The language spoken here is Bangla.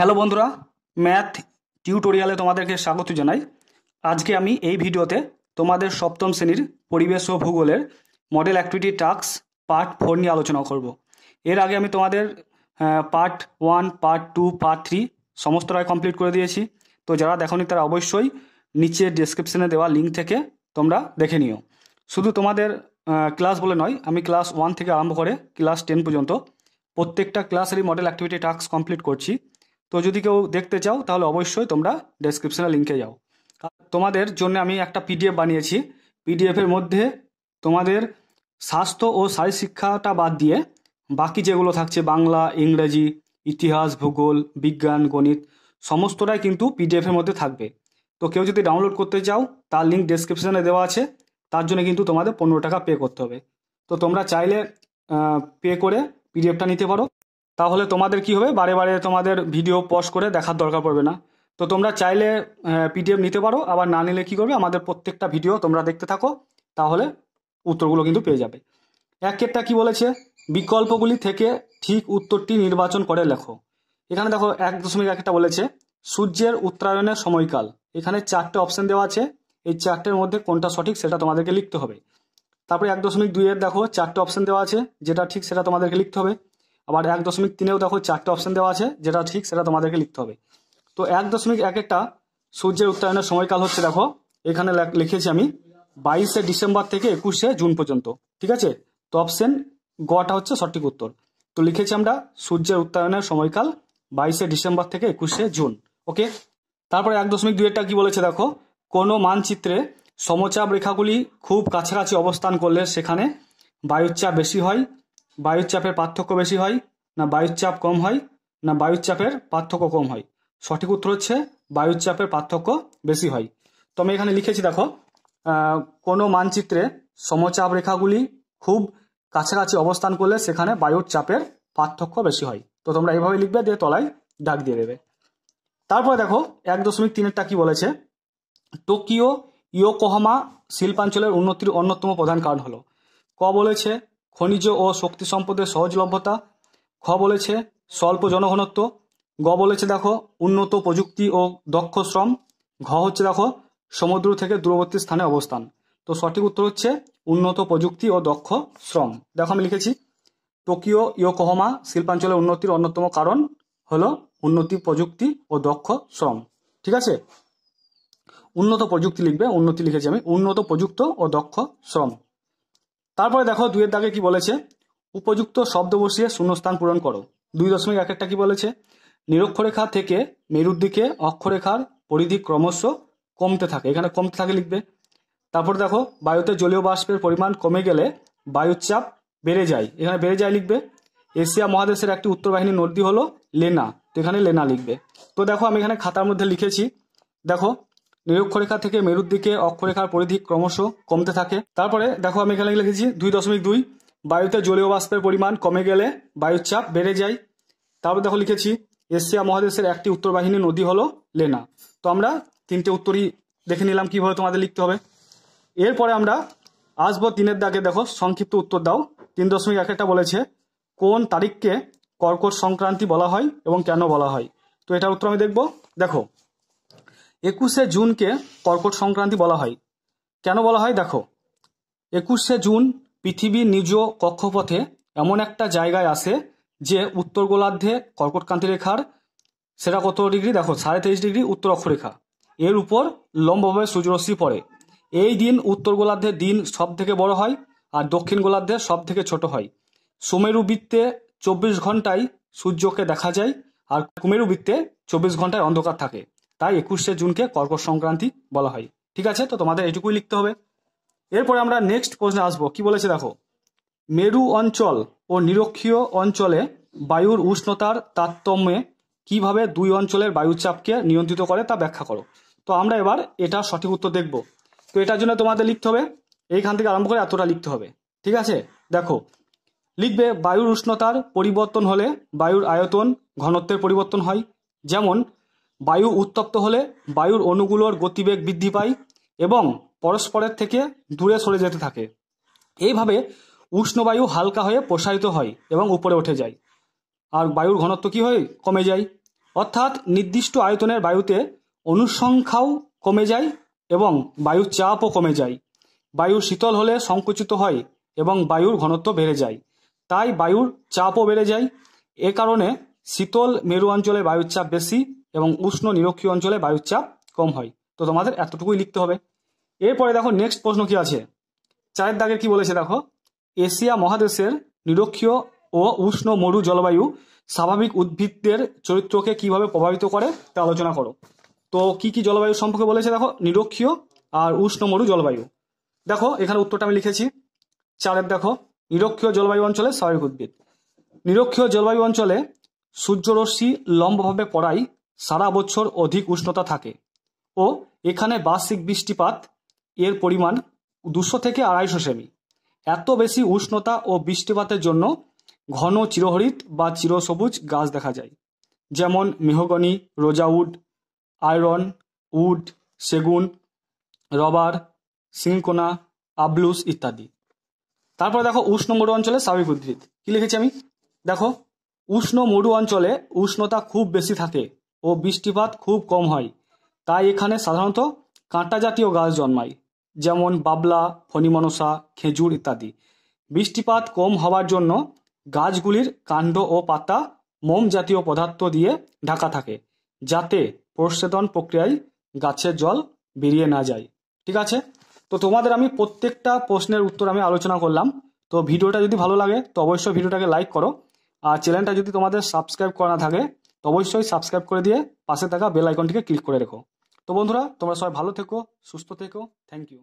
হ্যালো বন্ধুরা ম্যাথ টিউটোরিয়ালে তোমাদেরকে স্বাগত জানাই আজকে আমি এই ভিডিওতে তোমাদের সপ্তম শ্রেণীর পরিবেশ ও ভূগোলের model activity task part four নিয়ে আলোচনা করব এর আগে আমি তোমাদের part one part two part three সমস্তটাই কমপ্লিট করে দিয়েছি তো যারা দেখনি তারা অবশ্যই নিচে ডিসক্রিপশনে দেওয়া লিঙ্ক থেকে তোমরা দেখে নিও শুধু তোমাদের ক্লাস বলে নয় আমি ক্লাস ওয়ান থেকে আরম্ভ করে ক্লাস টেন পর্যন্ত প্রত্যেকটা ক্লাসেরই মডেল অ্যাক্টিভিটি টাস্ক কমপ্লিট করছি তো যদি কেউ দেখতে চাও তাহলে অবশ্যই তোমরা ডেসক্রিপশনে লিঙ্কে যাও তোমাদের জন্য আমি একটা পিডিএফ বানিয়েছি পিডিএফের মধ্যে তোমাদের স্বাস্থ্য ও শারীর শিক্ষাটা বাদ দিয়ে বাকি যেগুলো থাকছে বাংলা ইংরেজি ইতিহাস ভূগোল বিজ্ঞান গণিত সমস্তটাই কিন্তু পিডিএফের মধ্যে থাকবে তো কেউ যদি ডাউনলোড করতে চাও তার লিঙ্ক ডেসক্রিপশানে দেওয়া আছে তার জন্য কিন্তু তোমাদের পনেরো টাকা পে করতে হবে তো তোমরা চাইলে পে করে পিডিএফটা নিতে পারো তাহলে তোমাদের কি হবে বারে বারে তোমাদের ভিডিও পজ করে দেখার দরকার পড়বে না তো তোমরা চাইলে পিডিএফ নিতে পারো আবার না নিলে কি করবে আমাদের প্রত্যেকটা ভিডিও তোমরা দেখতে থাকো তাহলে উত্তরগুলো কিন্তু পেয়ে যাবে এক একেরটা কি বলেছে বিকল্পগুলি থেকে ঠিক উত্তরটি নির্বাচন করে লেখো এখানে দেখো এক দশমিক একটা বলেছে সূর্যের উত্তরায়ণের সময়কাল এখানে চারটে অপশন দেওয়া আছে এই চারটের মধ্যে কোনটা সঠিক সেটা তোমাদেরকে লিখতে হবে তারপরে এক দশমিক দুইয়ের দেখো চারটে অপশন দেওয়া আছে যেটা ঠিক সেটা তোমাদেরকে লিখতে হবে আবার এক দশমিক তিনেও দেখো চারটে অপশন দেওয়া আছে যেটা ঠিক সেটা তোমাদেরকে লিখতে হবে তো এক দশমিক এক একটা সূর্যের উত্তরায়ণের সময়কাল হচ্ছে দেখো এখানে লিখেছি আমি বাইশে ডিসেম্বর থেকে একুশে জুন পর্যন্ত ঠিক আছে তো অপশন গটা হচ্ছে সঠিক উত্তর তো লিখেছি আমরা সূর্যের উত্তরায়ণের সময়কাল বাইশে ডিসেম্বর থেকে একুশে জুন ওকে তারপরে এক দশমিক দুয়েরটা কি বলেছে দেখো কোনো মানচিত্রে সমচাপ রেখাগুলি খুব কাছাকাছি অবস্থান করলে সেখানে বায়ুর চাপ বেশি হয় বায়ুর চাপের পার্থক্য বেশি হয় না বায়ুর চাপ কম হয় না বায়ুর চাপের পার্থক্য কম হয় সঠিক উত্তর হচ্ছে বায়ুর চাপের পার্থক্য বেশি হয় তো আমি এখানে লিখেছি দেখো কোনো মানচিত্রে সমচাপ রেখাগুলি খুব কাছাকাছি অবস্থান করলে সেখানে বায়ুর চাপের পার্থক্য বেশি হয় তো তোমরা এইভাবে লিখবে দিয়ে তলায় ডাক দিয়ে দেবে তারপরে দেখো এক দশমিক তিনেরটা কি বলেছে টোকিও ইয়োকোহামা শিল্পাঞ্চলের উন্নতির অন্যতম প্রধান কারণ হলো ক বলেছে খনিজ ও শক্তি সম্পদের সহজলভ্যতা খ বলেছে স্বল্প জনঘনত্ব গ বলেছে দেখো উন্নত প্রযুক্তি ও দক্ষ শ্রম ঘ হচ্ছে দেখো সমুদ্র থেকে দূরবর্তী স্থানে অবস্থান তো সঠিক উত্তর হচ্ছে উন্নত প্রযুক্তি ও দক্ষ শ্রম দেখো আমি লিখেছি টোকিও ইয়োকোহমা শিল্পাঞ্চলের উন্নতির অন্যতম কারণ হলো উন্নতি প্রযুক্তি ও দক্ষ শ্রম ঠিক আছে উন্নত প্রযুক্তি লিখবে উন্নতি লিখেছি আমি উন্নত প্রযুক্ত ও দক্ষ শ্রম তারপরে দেখো দুইয়ের দাগে কি বলেছে উপযুক্ত শব্দ বসিয়ে শূন্যস্থান পূরণ করো দুই দশমিক এক একটা কি বলেছে নিরক্ষরেখা থেকে মেরুর দিকে অক্ষরেখার পরিধি ক্রমশ কমতে থাকে এখানে কমতে থাকে লিখবে তারপর দেখো বায়ুতে জলীয় বাষ্পের পরিমাণ কমে গেলে বায়ুর চাপ বেড়ে যায় এখানে বেড়ে যায় লিখবে এশিয়া মহাদেশের একটি বাহিনী নদী হলো লেনা তো এখানে লেনা লিখবে তো দেখো আমি এখানে খাতার মধ্যে লিখেছি দেখো নিরক্ষরেখা থেকে মেরুর দিকে অক্ষরেখার পরিধি ক্রমশ কমতে থাকে তারপরে দেখো আমি এখানে লিখেছি দুই দশমিক দুই বায়ুতে জলীয় বাষ্পের পরিমাণ কমে গেলে বায়ুর চাপ বেড়ে যায় তারপর দেখো লিখেছি এশিয়া মহাদেশের একটি উত্তরবাহিনী নদী হলো লেনা তো আমরা তিনটে উত্তরই দেখে নিলাম কীভাবে তোমাদের লিখতে হবে এরপরে আমরা আসবো তিনের দাগে দেখো সংক্ষিপ্ত উত্তর দাও তিন দশমিক এক একটা বলেছে কোন তারিখকে কর্কট সংক্রান্তি বলা হয় এবং কেন বলা হয় তো এটার উত্তর আমি দেখবো দেখো একুশে জুনকে কর্কট সংক্রান্তি বলা হয় কেন বলা হয় দেখো একুশে জুন পৃথিবীর নিজ কক্ষপথে এমন একটা জায়গায় আসে যে উত্তর গোলার্ধে কর্কটকান্তি রেখার সেটা কত ডিগ্রি দেখো সাড়ে তেইশ ডিগ্রি উত্তর অক্ষরেখা এর উপর লম্বভাবে সূর্যরশ্মি পড়ে এই দিন উত্তর গোলার্ধে দিন সব থেকে বড় হয় আর দক্ষিণ গোলার্ধে সব থেকে ছোট হয় সুমেরু বৃত্তে চব্বিশ ঘন্টায় সূর্যকে দেখা যায় আর কুমেরু বৃত্তে চব্বিশ ঘন্টায় অন্ধকার থাকে তাই একুশে জুনকে কর্কট সংক্রান্তি বলা হয় ঠিক আছে তো তোমাদের এটুকুই লিখতে হবে এরপরে আমরা নেক্সট প্রশ্নে আসবো কি বলেছে দেখো মেরু অঞ্চল ও নিরক্ষীয় অঞ্চলে বায়ুর উষ্ণতার তারতম্যে কিভাবে দুই অঞ্চলের বায়ুর চাপকে নিয়ন্ত্রিত করে তা ব্যাখ্যা করো তো আমরা এবার এটা সঠিক উত্তর দেখব তো এটার জন্য তোমাদের লিখতে হবে এইখান থেকে আরম্ভ করে এতটা লিখতে হবে ঠিক আছে দেখো লিখবে বায়ুর উষ্ণতার পরিবর্তন হলে বায়ুর আয়তন ঘনত্বের পরিবর্তন হয় যেমন বায়ু উত্তপ্ত হলে বায়ুর অণুগুলোর গতিবেগ বৃদ্ধি পায় এবং পরস্পরের থেকে দূরে সরে যেতে থাকে এইভাবে উষ্ণ বায়ু হালকা হয়ে প্রসারিত হয় এবং উপরে উঠে যায় আর বায়ুর ঘনত্ব কী হয় কমে যায় অর্থাৎ নির্দিষ্ট আয়তনের বায়ুতে অনুসংখ্যাও কমে যায় এবং বায়ুর চাপও কমে যায় বায়ু শীতল হলে সংকুচিত হয় এবং বায়ুর ঘনত্ব বেড়ে যায় তাই বায়ুর চাপও বেড়ে যায় এ কারণে শীতল মেরু অঞ্চলে বায়ুর চাপ বেশি এবং উষ্ণ নিরক্ষীয় অঞ্চলে বায়ুর চাপ কম হয় তো তোমাদের এতটুকুই লিখতে হবে এরপরে দেখো নেক্সট প্রশ্ন কি আছে চায়ের দাগের কি বলেছে দেখো এশিয়া মহাদেশের নিরক্ষীয় ও উষ্ণ মরু জলবায়ু স্বাভাবিক উদ্ভিদদের চরিত্রকে কিভাবে প্রভাবিত করে তা আলোচনা করো তো কি কি জলবায়ু সম্পর্কে বলেছে দেখো নিরক্ষীয় আর উষ্ণ মরু জলবায়ু দেখো এখানে উত্তরটা আমি লিখেছি চারের দেখো নিরক্ষীয় জলবায়ু অঞ্চলে স্বাভাবিক উদ্ভিদ নিরক্ষীয় জলবায়ু অঞ্চলে সূর্যরশ্মি লম্বভাবে পড়ায় সারা বছর অধিক উষ্ণতা থাকে ও এখানে বার্ষিক বৃষ্টিপাত এর পরিমাণ দুশো থেকে আড়াইশো সেমি এত বেশি উষ্ণতা ও বৃষ্টিপাতের জন্য ঘন চিরহরিত বা চিরসবুজ গাছ দেখা যায় যেমন মেহগনি রোজাউড আয়রন উড সেগুন রবার সিঙ্কোনা আবলুস ইত্যাদি তারপরে দেখো উষ্ণ মরু অঞ্চলে স্বাভাবিক উদ্ভিদ কি লিখেছি আমি দেখো উষ্ণ মরু অঞ্চলে উষ্ণতা খুব বেশি থাকে ও বৃষ্টিপাত খুব কম হয় তাই এখানে সাধারণত কাঁটা জাতীয় গাছ জন্মায় যেমন বাবলা ফণিমনসা খেজুর ইত্যাদি বৃষ্টিপাত কম হওয়ার জন্য গাছগুলির কাণ্ড ও পাতা মোম জাতীয় পদার্থ দিয়ে ঢাকা থাকে যাতে প্রসেদন প্রক্রিয়ায় গাছের জল বেরিয়ে না যায় ঠিক আছে তো তোমাদের আমি প্রত্যেকটা প্রশ্নের উত্তর আমি আলোচনা করলাম তো ভিডিওটা যদি ভালো লাগে তো অবশ্যই ভিডিওটাকে লাইক করো আর চ্যানেলটা যদি তোমাদের সাবস্ক্রাইব করা না থাকে তো অবশ্যই সাবস্ক্রাইব করে দিয়ে পাশে থাকা বেল আইকনটিকে ক্লিক করে রেখো তো বন্ধুরা তোমরা সবাই ভালো থেকো সুস্থ থেকো থ্যাংক ইউ